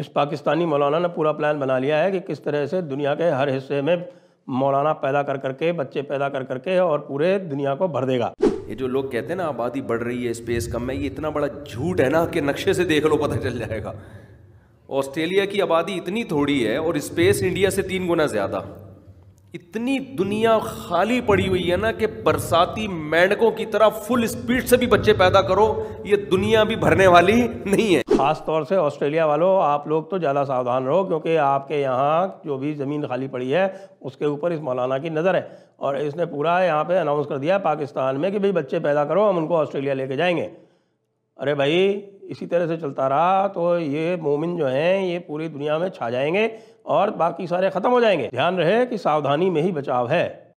इस पाकिस्तानी मौलाना ने पूरा प्लान बना लिया है कि किस तरह से दुनिया के हर हिस्से में मौलाना पैदा कर करके बच्चे पैदा कर करके और पूरे दुनिया को भर देगा ये जो लोग कहते हैं ना आबादी बढ़ रही है स्पेस कम है ये इतना बड़ा झूठ है ना कि नक्शे से देख लो पता चल जाएगा ऑस्ट्रेलिया की आबादी इतनी थोड़ी है और स्पेस इंडिया से तीन गुना ज़्यादा इतनी दुनिया खाली पड़ी हुई है ना कि बरसाती मेंढकों की तरह फुल स्पीड से भी बच्चे पैदा करो ये दुनिया भी भरने वाली नहीं है खास तौर से ऑस्ट्रेलिया वालों आप लोग तो ज़्यादा सावधान रहो क्योंकि आपके यहाँ जो भी ज़मीन खाली पड़ी है उसके ऊपर इस मौलाना की नज़र है और इसने पूरा यहाँ पे अनाउंस कर दिया पाकिस्तान में कि भाई बच्चे पैदा करो हम उनको ऑस्ट्रेलिया लेके जाएंगे अरे भाई इसी तरह से चलता रहा तो ये मोमिन जो हैं ये पूरी दुनिया में छा जाएंगे और बाकी सारे ख़त्म हो जाएंगे ध्यान रहे कि सावधानी में ही बचाव है